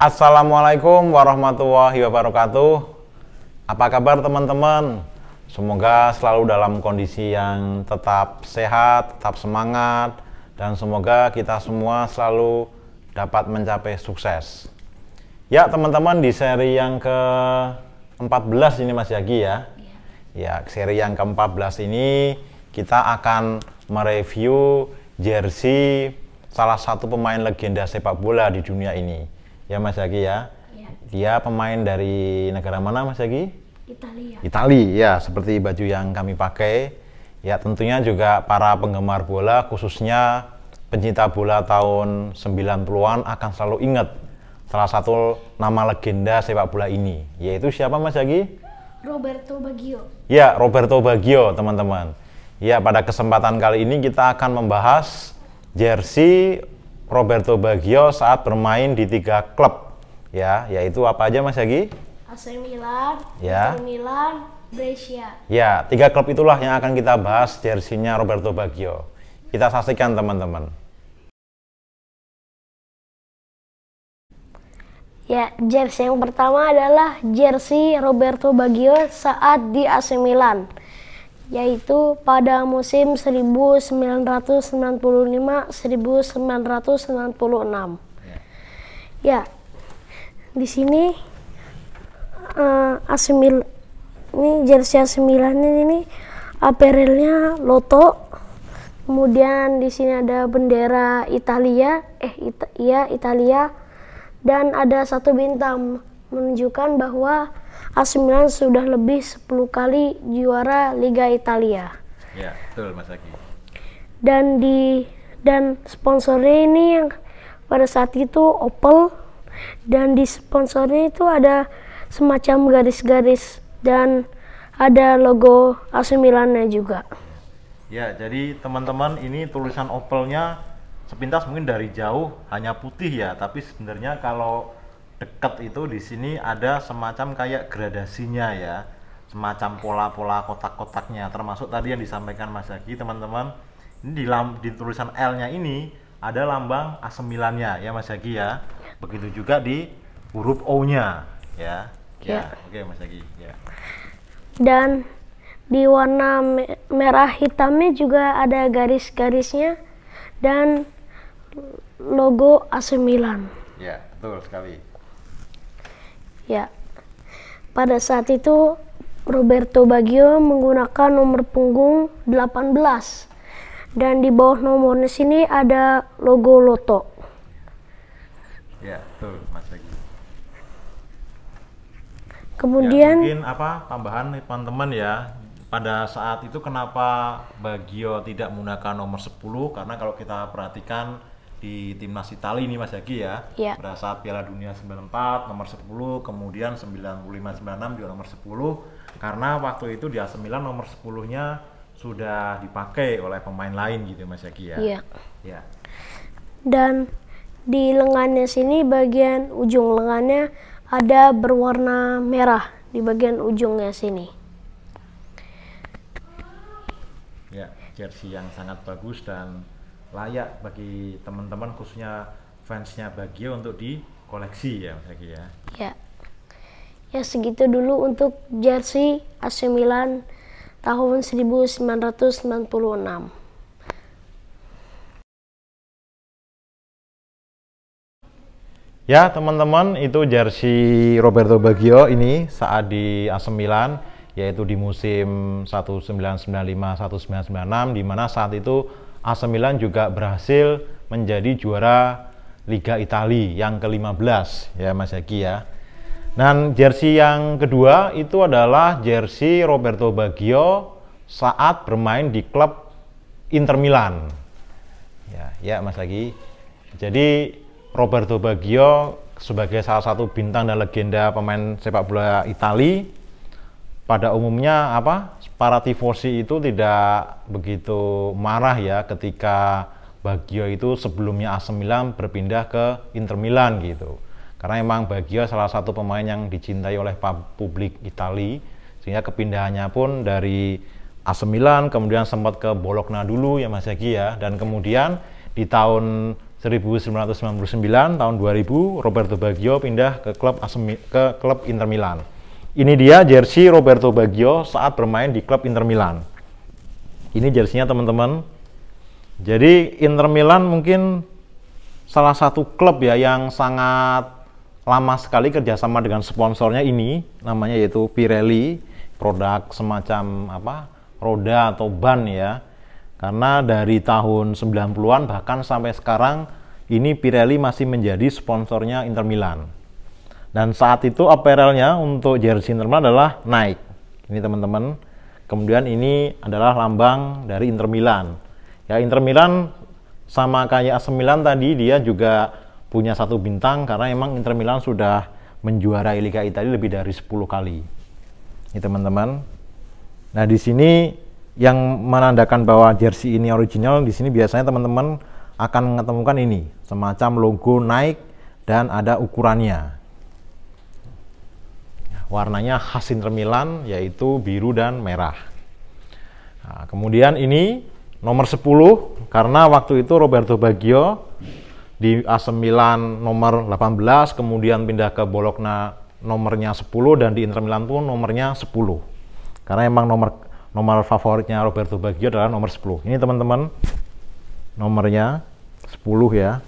Assalamualaikum warahmatullahi wabarakatuh. Apa kabar teman-teman? Semoga selalu dalam kondisi yang tetap sehat, tetap semangat, dan semoga kita semua selalu dapat mencapai sukses. Ya teman-teman di seri yang ke-14 ini Mas Yagi ya. Iya. Ya, seri yang ke-14 ini kita akan mereview jersey salah satu pemain legenda sepak bola di dunia ini ya Mas Yagi ya. ya. Dia pemain dari negara mana Mas Yagi? Italia. Italia ya, seperti baju yang kami pakai. Ya tentunya juga para penggemar bola khususnya pencinta bola tahun 90-an akan selalu ingat salah satu nama legenda sepak bola ini, yaitu siapa Mas Yagi? Roberto Baggio. Ya, Roberto Baggio, teman-teman. Ya, pada kesempatan kali ini kita akan membahas jersey Roberto Baggio saat bermain di tiga klub ya yaitu apa aja Mas Yagi? AC Milan, ya. AC Milan, Brescia. Ya, tiga klub itulah yang akan kita bahas jersinya Roberto Baggio. Kita saksikan teman-teman. Ya, jersey yang pertama adalah jersey Roberto Baggio saat di AC Milan yaitu pada musim 1995-1996. Ya, di sini uh, eh, asimil ini jersey a ini, ini apparelnya loto. Kemudian di sini ada bendera Italia, eh Ita, iya Italia dan ada satu bintang menunjukkan bahwa AS Milan sudah lebih 10 kali juara Liga Italia. Ya, betul Mas Aki. Dan di dan sponsornya ini yang pada saat itu Opel dan di sponsornya itu ada semacam garis-garis dan ada logo AC juga. Ya, jadi teman-teman ini tulisan Opelnya sepintas mungkin dari jauh hanya putih ya, tapi sebenarnya kalau dekat itu di sini ada semacam kayak gradasinya ya semacam pola-pola kotak-kotaknya termasuk tadi yang disampaikan Mas Zaki teman-teman ini di, lam, di tulisan L-nya ini ada lambang nya ya Mas Zaki ya begitu juga di huruf O-nya ya ya, ya. oke Mas Zaki ya dan di warna me merah hitamnya juga ada garis-garisnya dan logo AC Milan ya betul sekali Ya. Pada saat itu Roberto Baggio menggunakan nomor punggung 18 dan di bawah nomornya sini ada logo Lotto. Ya, betul Mas Baggio. Kemudian ya, mungkin apa tambahan nih teman-teman ya. Pada saat itu kenapa Bagio tidak menggunakan nomor 10 karena kalau kita perhatikan di timnas Italia ini Mas Yagi ya. Yeah. Pada saat Piala Dunia 94 nomor 10, kemudian 95 96 juga nomor 10 karena waktu itu di AS Milan nomor 10-nya sudah dipakai oleh pemain lain gitu Mas Yagi ya. Iya. Ya. Dan di lengannya sini bagian ujung lengannya ada berwarna merah di bagian ujungnya sini. Ya, jersey yang sangat bagus dan layak bagi teman-teman khususnya fansnya Bagio untuk dikoleksi ya Mas Eki ya. Ya. Ya segitu dulu untuk jersey AC Milan tahun 1996. Ya teman-teman itu jersey Roberto Baggio ini saat di AC Milan yaitu di musim 1995-1996 di mana saat itu AC e Milan juga berhasil menjadi juara Liga Italia yang ke-15 ya Mas Yaki ya. Dan jersey yang kedua itu adalah jersey Roberto Baggio saat bermain di klub Inter Milan. Ya, ya Mas Yaki. Jadi Roberto Baggio sebagai salah satu bintang dan legenda pemain sepak bola Italia pada umumnya apa para tifosi itu tidak begitu marah ya ketika Bagio itu sebelumnya AC Milan berpindah ke Inter Milan gitu. Karena emang Bagio salah satu pemain yang dicintai oleh publik Itali sehingga kepindahannya pun dari AC Milan kemudian sempat ke Bologna dulu ya Mas Egi ya dan kemudian di tahun 1999 tahun 2000 Roberto Baggio pindah ke klub AC, ke klub Inter Milan ini dia jersey Roberto Baggio saat bermain di klub Inter Milan. Ini jersinya teman-teman. Jadi Inter Milan mungkin salah satu klub ya yang sangat lama sekali kerjasama dengan sponsornya ini, namanya yaitu Pirelli, produk semacam apa roda atau ban ya. Karena dari tahun 90-an bahkan sampai sekarang ini Pirelli masih menjadi sponsornya Inter Milan. Dan saat itu apparelnya untuk jersey Milan adalah Nike. Ini teman-teman. Kemudian ini adalah lambang dari Inter Milan. Ya Inter Milan sama kayak AC Milan tadi dia juga punya satu bintang karena emang Inter Milan sudah menjuarai Liga Italia lebih dari 10 kali. Ini teman-teman. Nah, di sini yang menandakan bahwa jersey ini original di sini biasanya teman-teman akan menemukan ini, semacam logo Nike dan ada ukurannya warnanya khas Inter Milan yaitu biru dan merah. Nah, kemudian ini nomor 10 karena waktu itu Roberto Baggio di AS Milan nomor 18 kemudian pindah ke Bologna nomornya 10 dan di Inter Milan pun nomornya 10. Karena emang nomor nomor favoritnya Roberto Baggio adalah nomor 10. Ini teman-teman nomornya 10 ya.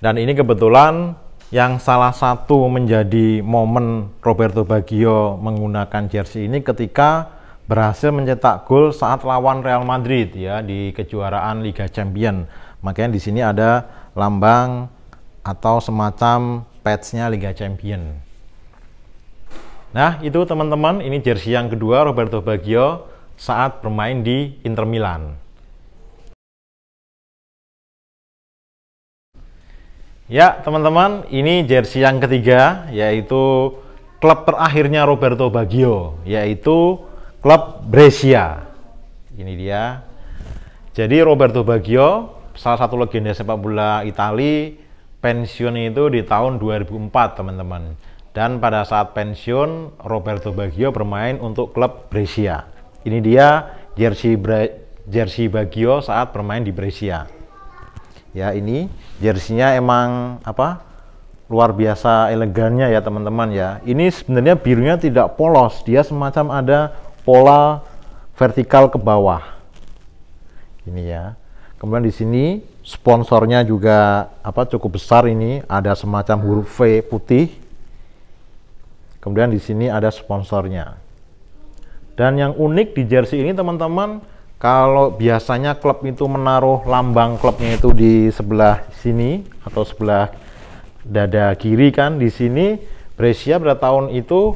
Dan ini kebetulan yang salah satu menjadi momen Roberto Baggio menggunakan jersey ini ketika berhasil mencetak gol saat lawan Real Madrid ya di kejuaraan Liga Champion. Makanya di sini ada lambang atau semacam patchnya Liga Champion. Nah itu teman-teman ini jersey yang kedua Roberto Baggio saat bermain di Inter Milan. Ya, teman-teman, ini jersey yang ketiga yaitu klub terakhirnya Roberto Baggio, yaitu klub Brescia. Ini dia. Jadi Roberto Baggio, salah satu legenda sepak bola Itali, pensiun itu di tahun 2004, teman-teman. Dan pada saat pensiun, Roberto Baggio bermain untuk klub Brescia. Ini dia jersey Bre jersey Baggio saat bermain di Brescia ya ini jersinya emang apa luar biasa elegannya ya teman-teman ya ini sebenarnya birunya tidak polos dia semacam ada pola vertikal ke bawah ini ya kemudian di sini sponsornya juga apa cukup besar ini ada semacam huruf V putih kemudian di sini ada sponsornya dan yang unik di jersey ini teman-teman kalau biasanya klub itu menaruh lambang klubnya itu di sebelah sini atau sebelah dada kiri kan di sini Brescia pada tahun itu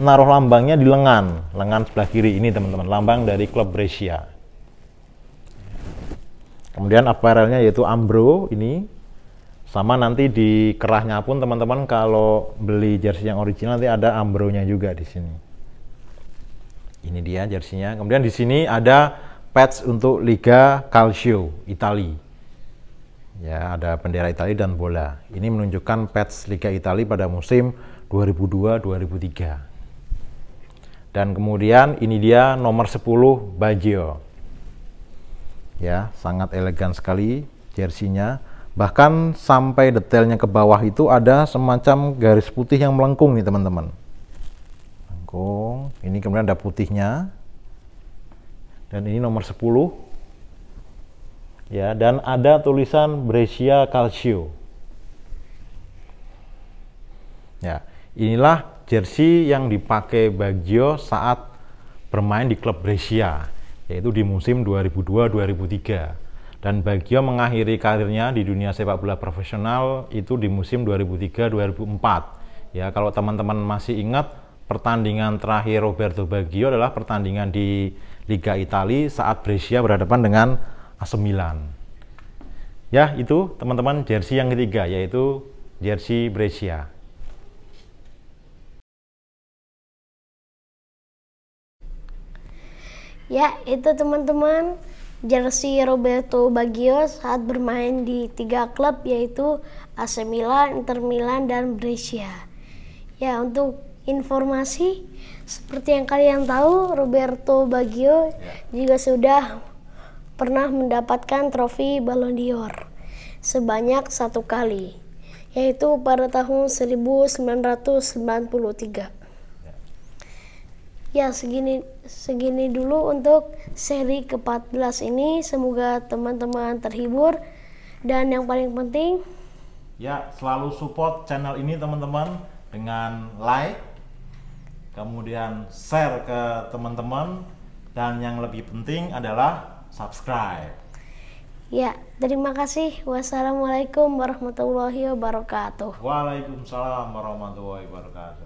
menaruh lambangnya di lengan, lengan sebelah kiri ini teman-teman, lambang dari klub Brescia. Kemudian apparelnya yaitu Ambro ini sama nanti di kerahnya pun teman-teman kalau beli jersey yang original nanti ada Ambronya juga di sini. Ini dia jersinya. Kemudian di sini ada patch untuk Liga Calcio Italia. Ya, ada bendera Italia dan bola. Ini menunjukkan patch Liga Italia pada musim 2002-2003. Dan kemudian ini dia nomor 10 Baggio. Ya, sangat elegan sekali jersinya. Bahkan sampai detailnya ke bawah itu ada semacam garis putih yang melengkung nih teman-teman. Melengkung. Ini kemudian ada putihnya dan ini nomor 10 ya dan ada tulisan Brescia Calcio ya inilah jersey yang dipakai Baggio saat bermain di klub Brescia yaitu di musim 2002-2003 dan Baggio mengakhiri karirnya di dunia sepak bola profesional itu di musim 2003-2004 ya kalau teman-teman masih ingat pertandingan terakhir Roberto Baggio adalah pertandingan di Liga Italia saat Brescia berhadapan dengan AC Milan. Ya, itu teman-teman jersey yang ketiga yaitu jersey Brescia. Ya, itu teman-teman jersey Roberto Baggio saat bermain di tiga klub yaitu AC Milan, Inter Milan, dan Brescia. Ya, untuk informasi seperti yang kalian tahu, Roberto Baggio yeah. juga sudah pernah mendapatkan trofi Ballon d'Or sebanyak satu kali, yaitu pada tahun 1993. Ya, segini segini dulu untuk seri ke-14 ini. Semoga teman-teman terhibur dan yang paling penting ya selalu support channel ini teman-teman dengan like kemudian share ke teman-teman dan yang lebih penting adalah subscribe. Ya, terima kasih. Wassalamualaikum warahmatullahi wabarakatuh. Waalaikumsalam warahmatullahi wabarakatuh.